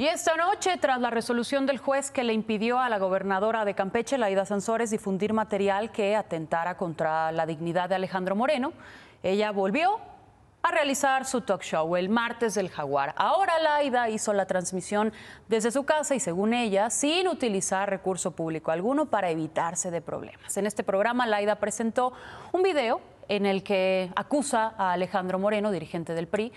Y esta noche, tras la resolución del juez que le impidió a la gobernadora de Campeche, Laida Sansores, difundir material que atentara contra la dignidad de Alejandro Moreno, ella volvió a realizar su talk show el martes del Jaguar. Ahora Laida hizo la transmisión desde su casa y según ella, sin utilizar recurso público alguno para evitarse de problemas. En este programa, Laida presentó un video en el que acusa a Alejandro Moreno, dirigente del PRI,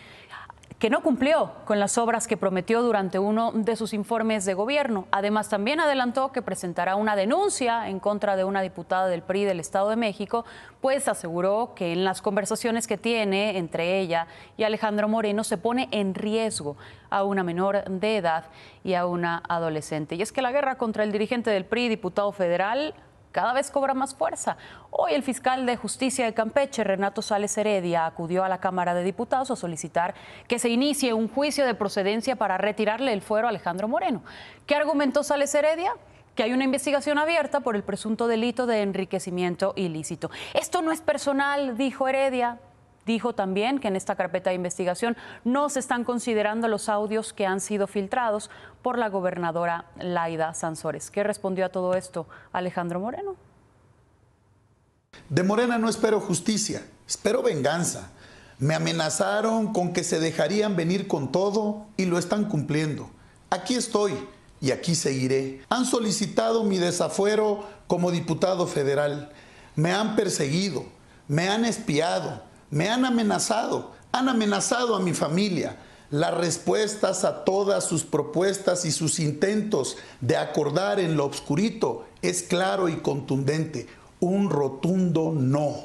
que no cumplió con las obras que prometió durante uno de sus informes de gobierno. Además, también adelantó que presentará una denuncia en contra de una diputada del PRI del Estado de México, pues aseguró que en las conversaciones que tiene entre ella y Alejandro Moreno se pone en riesgo a una menor de edad y a una adolescente. Y es que la guerra contra el dirigente del PRI, diputado federal, cada vez cobra más fuerza. Hoy el fiscal de justicia de Campeche, Renato Sales Heredia, acudió a la Cámara de Diputados a solicitar que se inicie un juicio de procedencia para retirarle el fuero a Alejandro Moreno. ¿Qué argumentó Sales Heredia? que hay una investigación abierta por el presunto delito de enriquecimiento ilícito. Esto no es personal, dijo Heredia, Dijo también que en esta carpeta de investigación no se están considerando los audios que han sido filtrados por la gobernadora Laida Sansores. ¿Qué respondió a todo esto Alejandro Moreno? De Morena no espero justicia, espero venganza. Me amenazaron con que se dejarían venir con todo y lo están cumpliendo. Aquí estoy y aquí seguiré. Han solicitado mi desafuero como diputado federal. Me han perseguido, me han espiado me han amenazado, han amenazado a mi familia. Las respuestas a todas sus propuestas y sus intentos de acordar en lo obscurito es claro y contundente, un rotundo no.